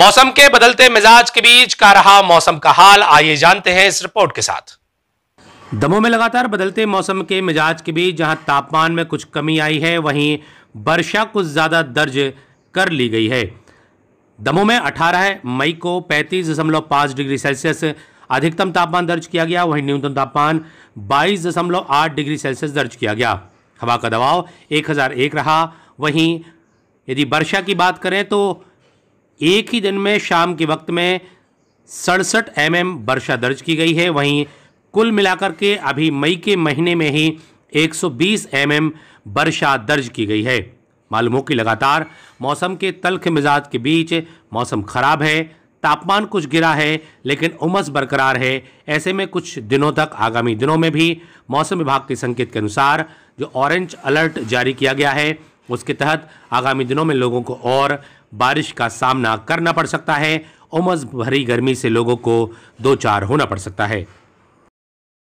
मौसम के बदलते मिजाज के बीच का रहा मौसम का हाल आइए जानते हैं इस रिपोर्ट के साथ दमों में लगातार बदलते मौसम के मिजाज के बीच जहां तापमान में कुछ कमी आई है वहीं वर्षा कुछ ज़्यादा दर्ज कर ली गई है दमों में 18 मई को 35.5 डिग्री सेल्सियस अधिकतम तापमान दर्ज किया गया वहीं न्यूनतम तापमान 22.8 डिग्री सेल्सियस दर्ज किया गया हवा का दबाव 1001 रहा वहीं यदि वर्षा की बात करें तो एक ही दिन में शाम के वक्त में सड़सठ एम एम वर्षा दर्ज की गई है वहीं कुल मिलाकर के अभी मई के महीने में ही 120 एम वर्षा दर्ज की गई है मालूम हो कि लगातार मौसम के तलख मिजाज के बीच मौसम खराब है तापमान कुछ गिरा है लेकिन उमस बरकरार है ऐसे में कुछ दिनों तक आगामी दिनों में भी मौसम विभाग के संकेत के अनुसार जो ऑरेंज अलर्ट जारी किया गया है उसके तहत आगामी दिनों में लोगों को और बारिश का सामना करना पड़ सकता है उमस भरी गर्मी से लोगों को दो चार होना पड़ सकता है